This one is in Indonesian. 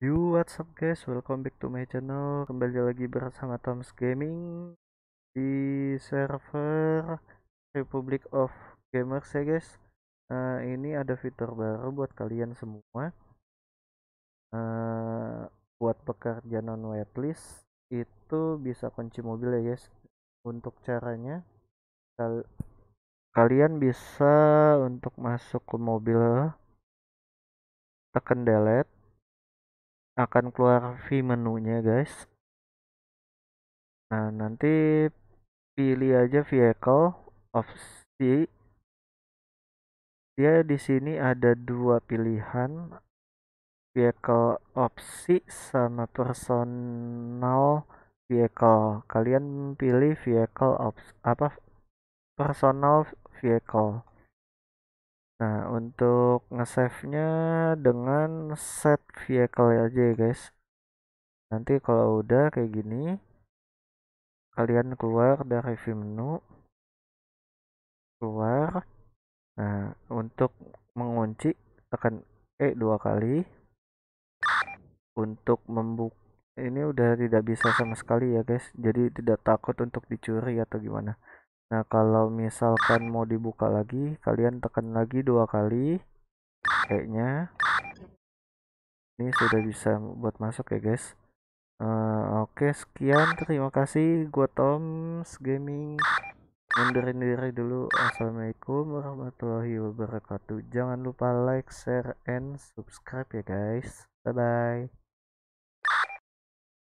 Yo what's up guys, welcome back to my channel Kembali lagi bersama Tom's Gaming Di server Republic of Gamers ya guys uh, Ini ada fitur baru buat kalian semua uh, Buat pekerja non waitlist Itu bisa kunci mobil ya guys Untuk caranya kal Kalian bisa untuk masuk ke mobil Tekan delete akan keluar view menunya guys nah nanti pilih aja vehicle opsi dia di sini ada dua pilihan vehicle opsi sama personal vehicle kalian pilih vehicle ops apa personal vehicle Nah, untuk nge-save-nya dengan set vehicle aja ya guys. Nanti kalau udah kayak gini, kalian keluar dari view menu. Keluar. Nah, untuk mengunci, tekan E dua kali. Untuk membuka, ini udah tidak bisa sama sekali ya guys. Jadi tidak takut untuk dicuri atau gimana. Nah, kalau misalkan mau dibuka lagi, kalian tekan lagi dua kali. Kayaknya ini sudah bisa buat masuk ya, guys. Uh, Oke, okay, sekian. Terima kasih. Gua Toms Gaming. Mundurin diri dulu. Assalamualaikum warahmatullahi wabarakatuh. Jangan lupa like, share, and subscribe ya, guys. Bye-bye.